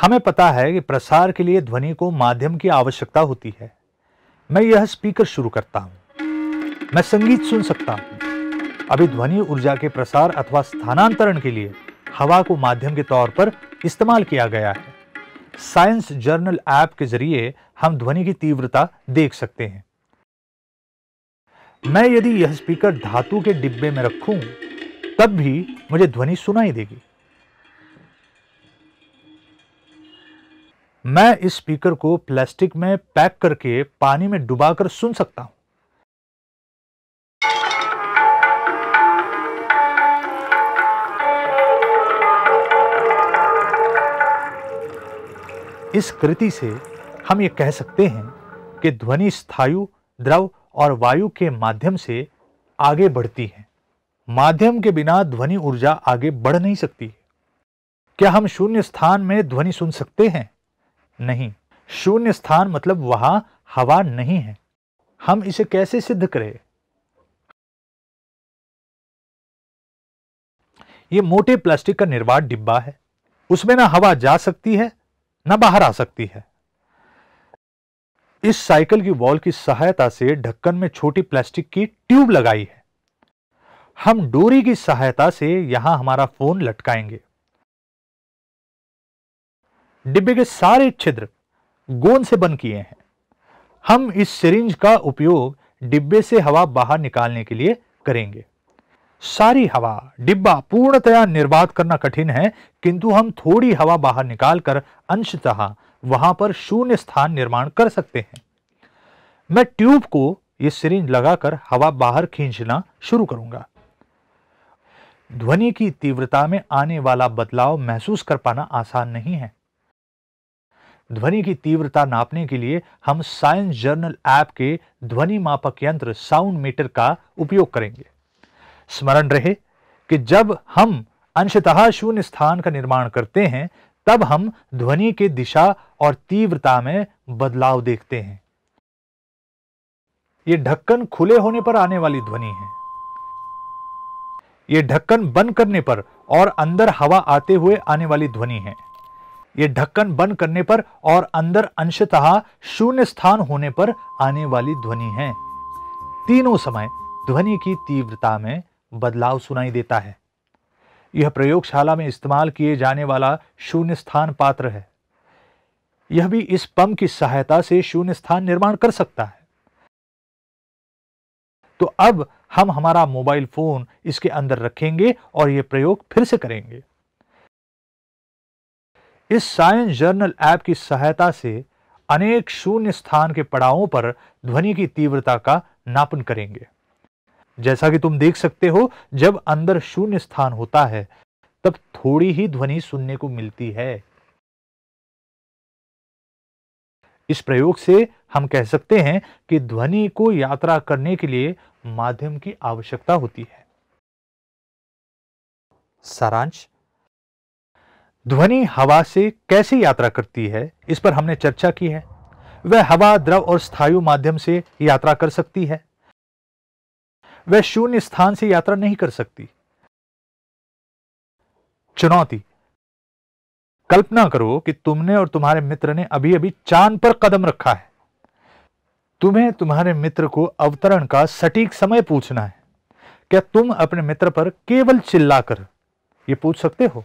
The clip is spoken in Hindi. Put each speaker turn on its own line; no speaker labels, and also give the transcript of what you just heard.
हमें पता है कि प्रसार के लिए ध्वनि को माध्यम की आवश्यकता होती है मैं यह स्पीकर शुरू करता हूं मैं संगीत सुन सकता हूं अभी ध्वनि ऊर्जा के प्रसार अथवा स्थानांतरण के लिए हवा को माध्यम के तौर पर इस्तेमाल किया गया है साइंस जर्नल ऐप के जरिए हम ध्वनि की तीव्रता देख सकते हैं मैं यदि यह स्पीकर धातु के डिब्बे में रखूं, तब भी मुझे ध्वनि सुनाई देगी मैं इस स्पीकर को प्लास्टिक में पैक करके पानी में डुबाकर सुन सकता हूं इस कृति से हम ये कह सकते हैं कि ध्वनि स्थायु द्रव और वायु के माध्यम से आगे बढ़ती है माध्यम के बिना ध्वनि ऊर्जा आगे बढ़ नहीं सकती क्या हम शून्य स्थान में ध्वनि सुन सकते हैं नहीं शून्य स्थान मतलब वहां हवा नहीं है हम इसे कैसे सिद्ध करें ये मोटे प्लास्टिक का निर्वात डिब्बा है उसमें ना हवा जा सकती है ना बाहर आ सकती है इस साइकिल की वॉल की सहायता से ढक्कन में छोटी प्लास्टिक की ट्यूब लगाई है हम डोरी की सहायता से यहां हमारा फोन लटकाएंगे डिब्बे के सारे छिद्र गोंद से बंद किए हैं हम इस सिरिंज का उपयोग डिब्बे से हवा बाहर निकालने के लिए करेंगे सारी हवा डिब्बा पूर्णतया निर्बाध करना कठिन है किंतु हम थोड़ी हवा बाहर निकालकर अंशतः वहां पर शून्य स्थान निर्माण कर सकते हैं मैं ट्यूब को यह सिरिंज लगाकर हवा बाहर खींचना शुरू करूंगा ध्वनि की तीव्रता में आने वाला बदलाव महसूस कर पाना आसान नहीं है ध्वनि की तीव्रता नापने के लिए हम साइंस जर्नल ऐप के ध्वनि मापक यंत्र साउंड मीटर का उपयोग करेंगे स्मरण रहे कि जब हम अंशतः शून्य स्थान का निर्माण करते हैं तब हम ध्वनि के दिशा और तीव्रता में बदलाव देखते हैं ये ढक्कन खुले होने पर आने वाली ध्वनि है ये ढक्कन बंद करने पर और अंदर हवा आते हुए आने वाली ध्वनि है ये ढक्कन बंद करने पर और अंदर अंशतः शून्य स्थान होने पर आने वाली ध्वनि है तीनों समय ध्वनि की तीव्रता में बदलाव सुनाई देता है यह प्रयोगशाला में इस्तेमाल किए जाने वाला शून्य स्थान पात्र है यह भी इस पंप की सहायता से शून्य स्थान निर्माण कर सकता है तो अब हम हमारा मोबाइल फोन इसके अंदर रखेंगे और यह प्रयोग फिर से करेंगे इस साइंस जर्नल ऐप की सहायता से अनेक शून्य स्थान के पड़ावों पर ध्वनि की तीव्रता का नापन करेंगे जैसा कि तुम देख सकते हो जब अंदर शून्य स्थान होता है तब थोड़ी ही ध्वनि सुनने को मिलती है इस प्रयोग से हम कह सकते हैं कि ध्वनि को यात्रा करने के लिए माध्यम की आवश्यकता होती है सारांश ध्वनि हवा से कैसे यात्रा करती है इस पर हमने चर्चा की है वह हवा द्रव और स्थायु माध्यम से यात्रा कर सकती है वह शून्य स्थान से यात्रा नहीं कर सकती चुनौती कल्पना करो कि तुमने और तुम्हारे मित्र ने अभी अभी चांद पर कदम रखा है तुम्हें तुम्हारे मित्र को अवतरण का सटीक समय पूछना है क्या तुम अपने मित्र पर केवल चिल्लाकर यह पूछ सकते हो